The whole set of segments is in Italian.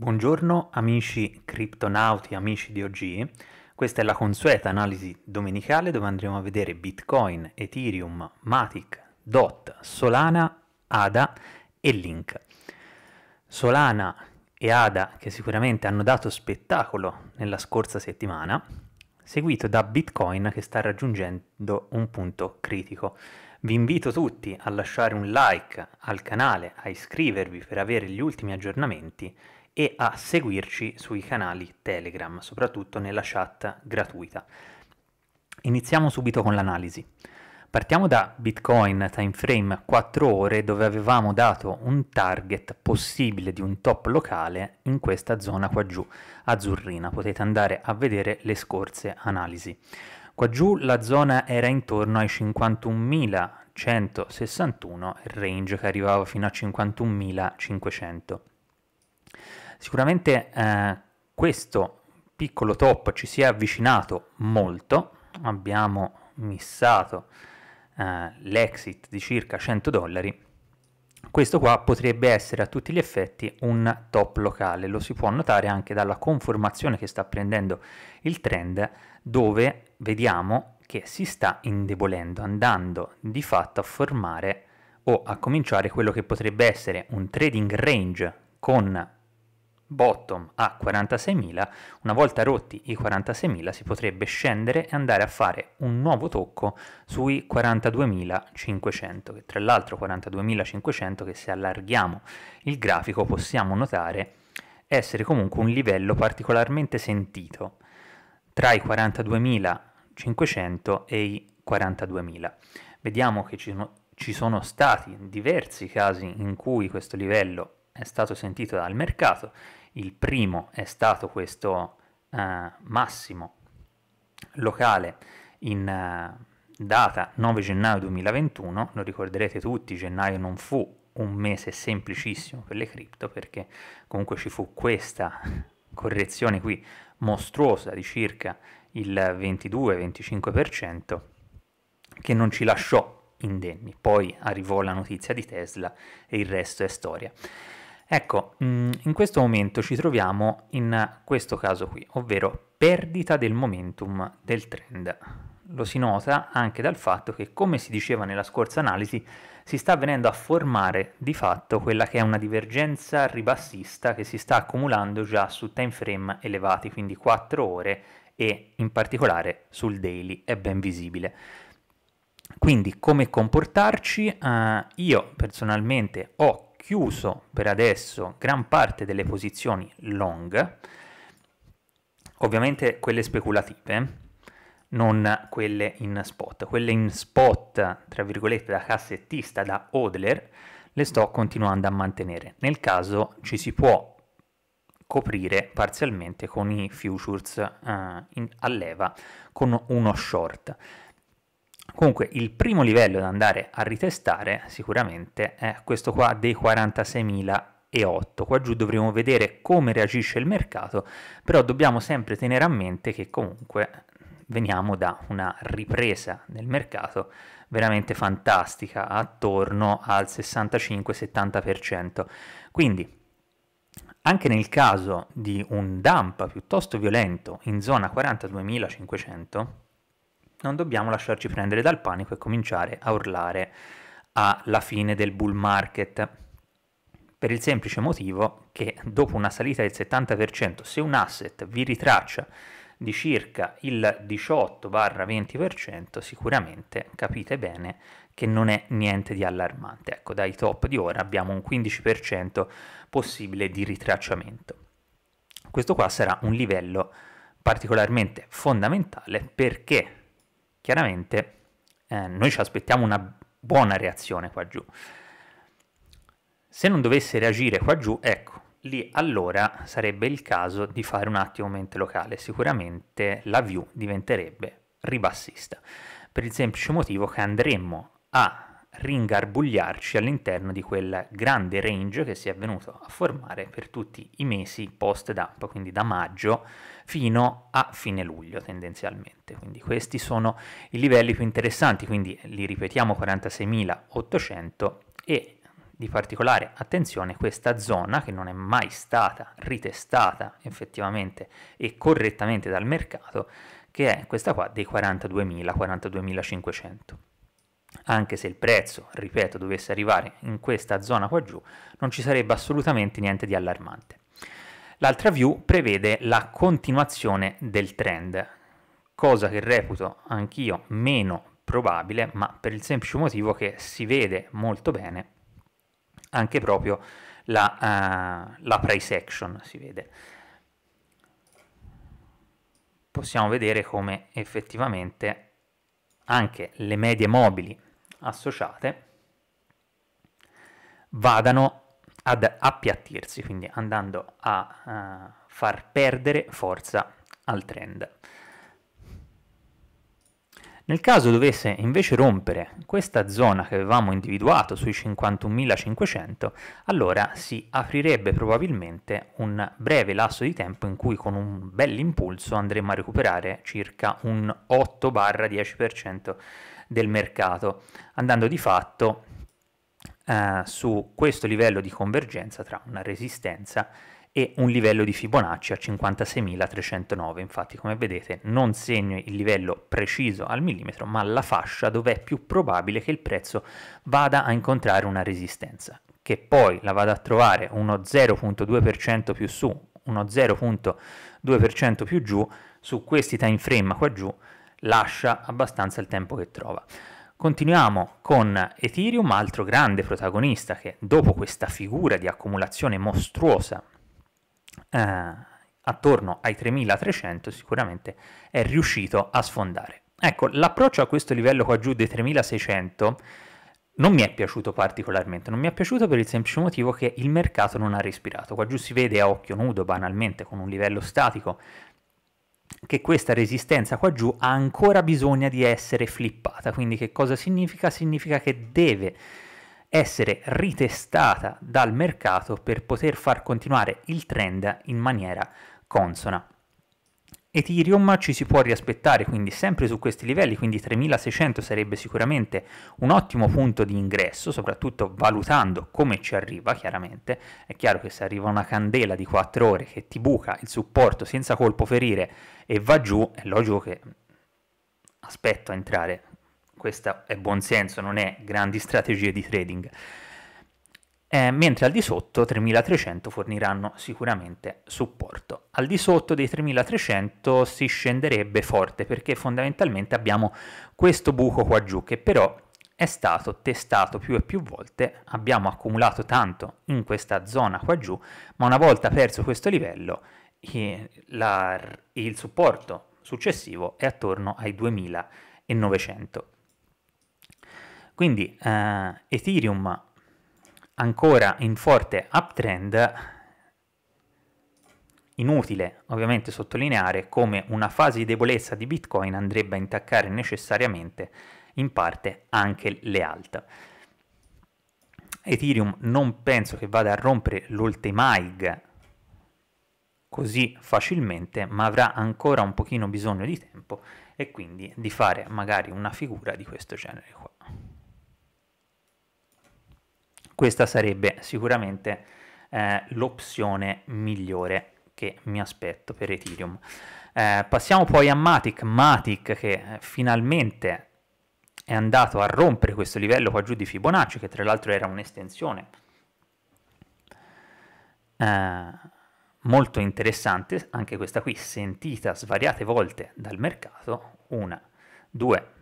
Buongiorno amici criptonauti, amici di OG. Questa è la consueta analisi domenicale dove andremo a vedere Bitcoin, Ethereum, Matic, DOT, Solana, ADA e Link. Solana e ADA che sicuramente hanno dato spettacolo nella scorsa settimana, seguito da Bitcoin che sta raggiungendo un punto critico. Vi invito tutti a lasciare un like al canale, a iscrivervi per avere gli ultimi aggiornamenti e a seguirci sui canali Telegram, soprattutto nella chat gratuita. Iniziamo subito con l'analisi. Partiamo da Bitcoin time frame 4 ore dove avevamo dato un target possibile di un top locale in questa zona qua giù, azzurrina. Potete andare a vedere le scorse analisi. Qua giù la zona era intorno ai 51.161, il range che arrivava fino a 51.500. Sicuramente eh, questo piccolo top ci si è avvicinato molto, abbiamo missato eh, l'exit di circa 100 dollari. Questo qua potrebbe essere a tutti gli effetti un top locale, lo si può notare anche dalla conformazione che sta prendendo il trend dove vediamo che si sta indebolendo, andando di fatto a formare o a cominciare quello che potrebbe essere un trading range con bottom a 46.000, una volta rotti i 46.000 si potrebbe scendere e andare a fare un nuovo tocco sui 42.500, che tra l'altro 42.500 che se allarghiamo il grafico possiamo notare essere comunque un livello particolarmente sentito tra i 42.500 e i 42.000. Vediamo che ci sono, ci sono stati diversi casi in cui questo livello è stato sentito dal mercato il primo è stato questo uh, massimo locale in uh, data 9 gennaio 2021, lo ricorderete tutti, gennaio non fu un mese semplicissimo per le cripto perché comunque ci fu questa correzione qui mostruosa di circa il 22-25% che non ci lasciò indenni. Poi arrivò la notizia di Tesla e il resto è storia. Ecco, mm, in questo momento ci troviamo in questo caso qui, ovvero perdita del momentum del trend. Lo si nota anche dal fatto che, come si diceva nella scorsa analisi, si sta venendo a formare di fatto quella che è una divergenza ribassista che si sta accumulando già su time frame elevati, quindi 4 ore e in particolare sul daily è ben visibile. Quindi come comportarci? Uh, io personalmente ho chiuso per adesso gran parte delle posizioni long, ovviamente quelle speculative, non quelle in spot. Quelle in spot, tra virgolette, da cassettista, da hodler, le sto continuando a mantenere. Nel caso ci si può coprire parzialmente con i futures uh, in, a leva con uno short. Comunque il primo livello da andare a ritestare sicuramente è questo qua dei 46.008. Qua giù dovremo vedere come reagisce il mercato, però dobbiamo sempre tenere a mente che comunque veniamo da una ripresa nel mercato veramente fantastica, attorno al 65-70%. Quindi anche nel caso di un dump piuttosto violento in zona 42.500, non dobbiamo lasciarci prendere dal panico e cominciare a urlare alla fine del bull market per il semplice motivo che dopo una salita del 70%, se un asset vi ritraccia di circa il 18-20%, sicuramente capite bene che non è niente di allarmante. Ecco, dai top di ora abbiamo un 15% possibile di ritracciamento. Questo qua sarà un livello particolarmente fondamentale perché chiaramente eh, noi ci aspettiamo una buona reazione qua giù. Se non dovesse reagire qua giù, ecco, lì allora sarebbe il caso di fare un attimo mente locale, sicuramente la view diventerebbe ribassista, per il semplice motivo che andremmo a ringarbugliarci all'interno di quel grande range che si è venuto a formare per tutti i mesi post-dump, quindi da maggio fino a fine luglio tendenzialmente. Quindi questi sono i livelli più interessanti, quindi li ripetiamo 46.800 e di particolare attenzione questa zona che non è mai stata ritestata effettivamente e correttamente dal mercato, che è questa qua dei 42.000, 42.500 anche se il prezzo, ripeto, dovesse arrivare in questa zona qua giù, non ci sarebbe assolutamente niente di allarmante. L'altra view prevede la continuazione del trend, cosa che reputo anch'io meno probabile, ma per il semplice motivo che si vede molto bene anche proprio la, uh, la price action, si vede. Possiamo vedere come effettivamente anche le medie mobili associate vadano ad appiattirsi, quindi andando a uh, far perdere forza al trend. Nel caso dovesse invece rompere questa zona che avevamo individuato sui 51.500, allora si aprirebbe probabilmente un breve lasso di tempo in cui con un bel impulso andremo a recuperare circa un 8-10% del mercato, andando di fatto eh, su questo livello di convergenza tra una resistenza e e un livello di Fibonacci a 56.309. Infatti, come vedete, non segno il livello preciso al millimetro, ma la fascia dove è più probabile che il prezzo vada a incontrare una resistenza, che poi la vada a trovare uno 0.2% più su, uno 0.2% più giù, su questi time frame qua giù, lascia abbastanza il tempo che trova. Continuiamo con Ethereum, altro grande protagonista che dopo questa figura di accumulazione mostruosa eh, attorno ai 3300 sicuramente è riuscito a sfondare. Ecco, l'approccio a questo livello qua giù dei 3600 non mi è piaciuto particolarmente, non mi è piaciuto per il semplice motivo che il mercato non ha respirato. Qua giù si vede a occhio nudo, banalmente, con un livello statico, che questa resistenza qua giù ha ancora bisogno di essere flippata. Quindi che cosa significa? Significa che deve essere ritestata dal mercato per poter far continuare il trend in maniera consona. Ethereum ci si può riaspettare quindi sempre su questi livelli, quindi 3600 sarebbe sicuramente un ottimo punto di ingresso, soprattutto valutando come ci arriva chiaramente. È chiaro che se arriva una candela di 4 ore che ti buca il supporto senza colpo ferire e va giù, è logico che aspetto a entrare questo è buon senso, non è grandi strategie di trading. Eh, mentre al di sotto 3300 forniranno sicuramente supporto. Al di sotto dei 3300 si scenderebbe forte perché fondamentalmente abbiamo questo buco qua giù che però è stato testato più e più volte, abbiamo accumulato tanto in questa zona qua giù, ma una volta perso questo livello eh, la, il supporto successivo è attorno ai 2900. Quindi eh, Ethereum ancora in forte uptrend, inutile ovviamente sottolineare come una fase di debolezza di Bitcoin andrebbe a intaccare necessariamente in parte anche le alt. Ethereum non penso che vada a rompere l'ultima high così facilmente, ma avrà ancora un pochino bisogno di tempo e quindi di fare magari una figura di questo genere qua questa sarebbe sicuramente eh, l'opzione migliore che mi aspetto per Ethereum. Eh, passiamo poi a Matic, Matic che eh, finalmente è andato a rompere questo livello qua giù di Fibonacci, che tra l'altro era un'estensione eh, molto interessante, anche questa qui sentita svariate volte dal mercato, una, due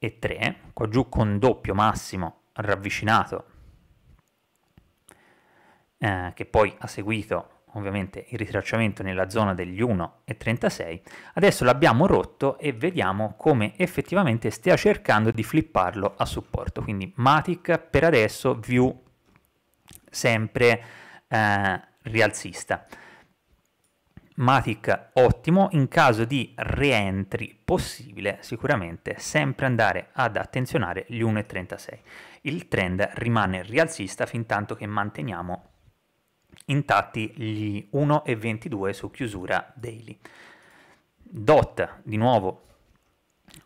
e tre, qua giù con doppio massimo ravvicinato eh, che poi ha seguito ovviamente il ritracciamento nella zona degli 1,36, adesso l'abbiamo rotto e vediamo come effettivamente stia cercando di flipparlo a supporto, quindi Matic per adesso view sempre eh, rialzista. Matic ottimo, in caso di rientri possibile sicuramente sempre andare ad attenzionare gli 1,36. Il trend rimane rialzista fin tanto che manteniamo intatti gli 1,22 su chiusura daily. DOT di nuovo,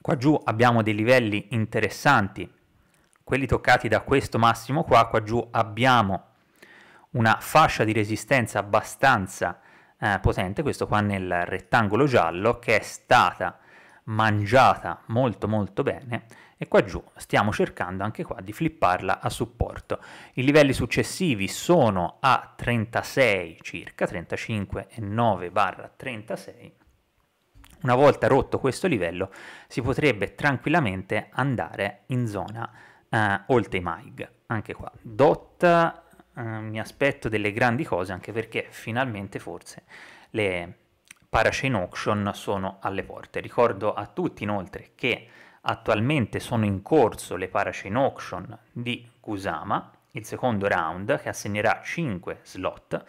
qua giù abbiamo dei livelli interessanti, quelli toccati da questo massimo qua, qua giù abbiamo una fascia di resistenza abbastanza eh, potente, questo qua nel rettangolo giallo, che è stata mangiata molto molto bene e qua giù stiamo cercando anche qua di flipparla a supporto. I livelli successivi sono a 36 circa, 35,9 barra 36. Una volta rotto questo livello si potrebbe tranquillamente andare in zona eh, oltre i MAIG, anche qua. DOT eh, mi aspetto delle grandi cose anche perché finalmente forse le parachain auction sono alle porte. Ricordo a tutti inoltre che attualmente sono in corso le parachain auction di Kusama, il secondo round che assegnerà 5 slot.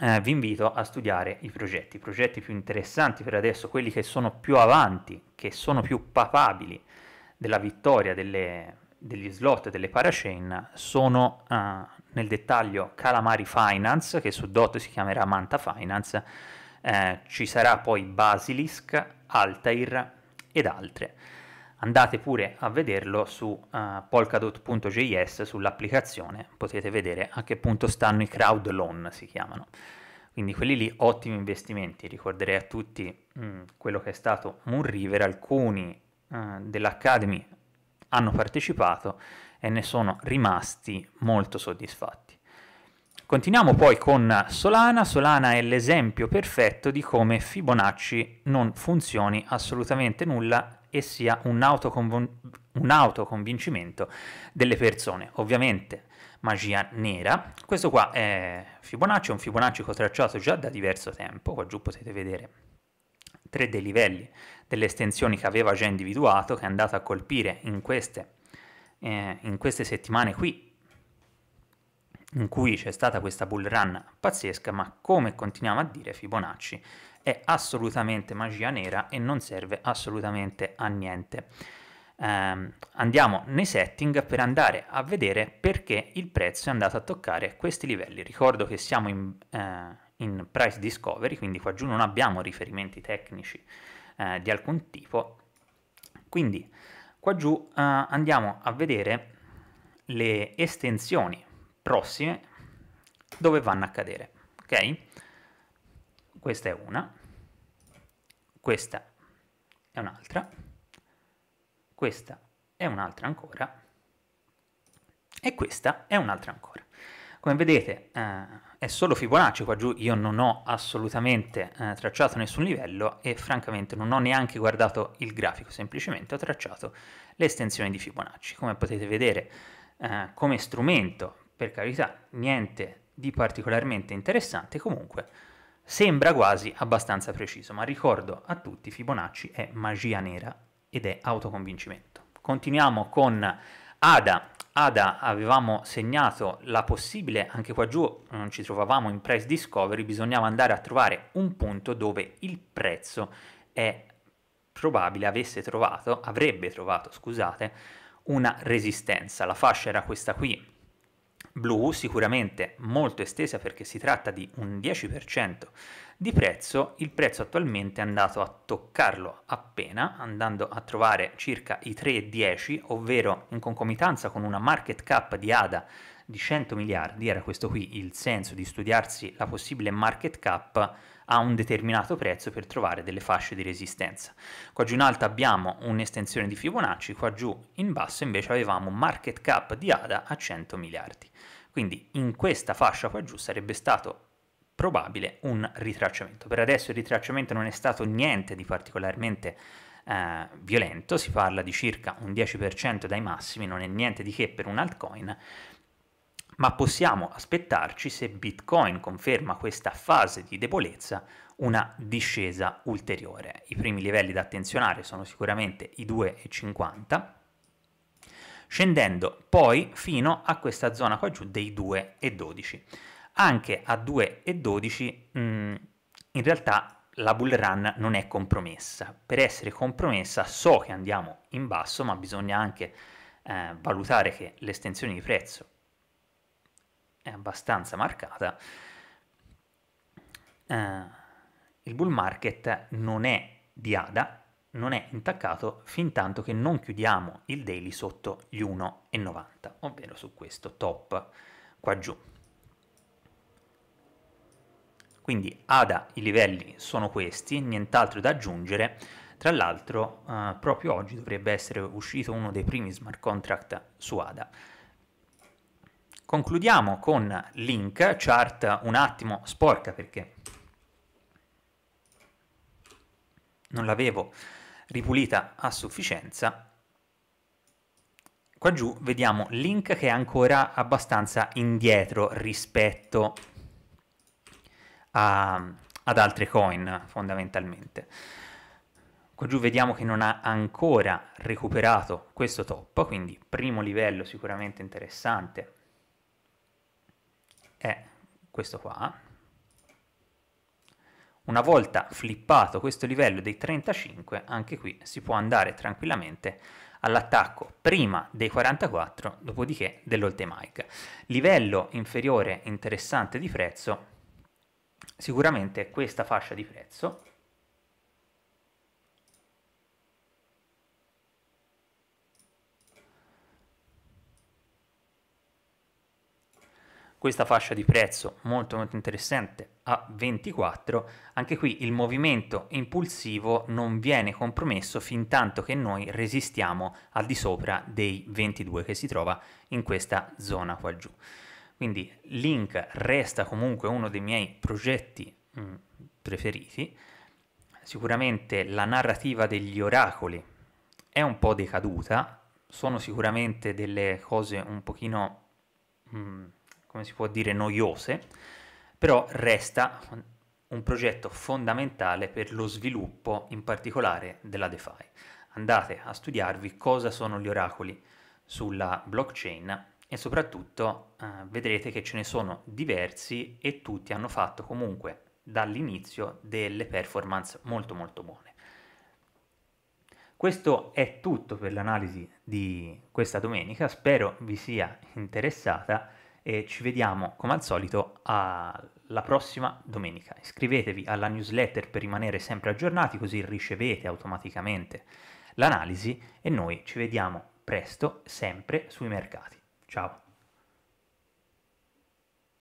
Eh, vi invito a studiare i progetti, i progetti più interessanti per adesso, quelli che sono più avanti, che sono più papabili della vittoria delle, degli slot delle parachain sono uh, nel dettaglio Calamari Finance, che su DOT si chiamerà Manta Finance, eh, ci sarà poi Basilisk, Altair ed altre. Andate pure a vederlo su uh, eh, polkadot.js, sull'applicazione, potete vedere a che punto stanno i crowd loan, si chiamano. Quindi quelli lì ottimi investimenti, ricorderei a tutti mh, mm, quello che è stato Moon River, alcuni uh, dell'Academy hanno partecipato e ne sono rimasti molto soddisfatti. Continuiamo poi con Solana. Solana è l'esempio perfetto di come Fibonacci non funzioni assolutamente nulla e sia un, autoconvon- un autoconvincimento delle persone. Ovviamente magia nera. Questo qua è Fibonacci, è un Fibonacci che ho tracciato già da diverso tempo, qua giù potete vedere tre dei livelli delle estensioni che aveva già individuato, che è andato a colpire in queste eh, in queste settimane qui in cui c'è stata questa bull run pazzesca, ma come continuiamo a dire Fibonacci è assolutamente magia nera e non serve assolutamente a niente. Um, andiamo nei setting per andare a vedere perché il prezzo è andato a toccare questi livelli. Ricordo che siamo in, uh, in price discovery, quindi qua giù non abbiamo riferimenti tecnici uh, di alcun tipo, quindi Qua giù eh, andiamo a vedere le estensioni prossime dove vanno a cadere, ok? Questa è una, questa è un'altra, questa è un'altra ancora e questa è un'altra ancora. Come vedete... Eh, è solo Fibonacci, qua giù io non ho assolutamente eh, tracciato nessun livello e francamente non ho neanche guardato il grafico, semplicemente ho tracciato le estensioni di Fibonacci. Come potete vedere eh, come strumento, per carità, niente di particolarmente interessante, comunque sembra quasi abbastanza preciso, ma ricordo a tutti Fibonacci è magia nera ed è autoconvincimento. Continuiamo con Ada ADA avevamo segnato la possibile, anche qua giù non ci trovavamo in price discovery, bisognava andare a trovare un punto dove il prezzo è probabile avesse trovato, avrebbe trovato, scusate, una resistenza. La fascia era questa qui, blu sicuramente molto estesa perché si tratta di un 10% di prezzo, il prezzo attualmente è andato a toccarlo appena andando a trovare circa i 3,10, ovvero in concomitanza con una market cap di ADA di 100 miliardi, era questo qui il senso di studiarsi la possibile market cap a un determinato prezzo per trovare delle fasce di resistenza. Qua giù in alto abbiamo un'estensione di Fibonacci, qua giù in basso invece avevamo un market cap di ADA a 100 miliardi. Quindi in questa fascia qua giù sarebbe stato probabile un ritracciamento. Per adesso il ritracciamento non è stato niente di particolarmente eh, violento, si parla di circa un 10% dai massimi, non è niente di che per un altcoin, ma possiamo aspettarci, se Bitcoin conferma questa fase di debolezza, una discesa ulteriore. I primi livelli da attenzionare sono sicuramente i 2,50 scendendo poi fino a questa zona qua giù dei 2,12. Anche a 2,12 mh, mm, in realtà la bull run non è compromessa. Per essere compromessa so che andiamo in basso, ma bisogna anche eh, valutare che l'estensione di prezzo è abbastanza marcata. Eh, il bull market non è di ADA, non è intaccato fin tanto che non chiudiamo il daily sotto gli 1,90, ovvero su questo top qua giù. Quindi ADA i livelli sono questi, nient'altro da aggiungere. Tra l'altro eh, proprio oggi dovrebbe essere uscito uno dei primi smart contract su ADA. Concludiamo con link, chart un attimo sporca perché non l'avevo ripulita a sufficienza. Qua giù vediamo Link che è ancora abbastanza indietro rispetto a, ad altre coin fondamentalmente. Qua giù vediamo che non ha ancora recuperato questo top, quindi primo livello sicuramente interessante è questo qua. Una volta flippato questo livello dei 35, anche qui si può andare tranquillamente all'attacco prima dei 44, dopodiché dell'oltemic. Livello inferiore interessante di prezzo, sicuramente questa fascia di prezzo, questa fascia di prezzo molto molto interessante a 24, anche qui il movimento impulsivo non viene compromesso fin tanto che noi resistiamo al di sopra dei 22 che si trova in questa zona qua giù. Quindi Link resta comunque uno dei miei progetti mh, mm, preferiti. Sicuramente la narrativa degli oracoli è un po' decaduta, sono sicuramente delle cose un pochino, mh, mm, come si può dire, noiose però resta un progetto fondamentale per lo sviluppo in particolare della DeFi. Andate a studiarvi cosa sono gli oracoli sulla blockchain e soprattutto eh, vedrete che ce ne sono diversi e tutti hanno fatto comunque dall'inizio delle performance molto molto buone. Questo è tutto per l'analisi di questa domenica, spero vi sia interessata e ci vediamo come al solito alla prossima domenica. Iscrivetevi alla newsletter per rimanere sempre aggiornati così ricevete automaticamente l'analisi e noi ci vediamo presto sempre sui mercati. Ciao!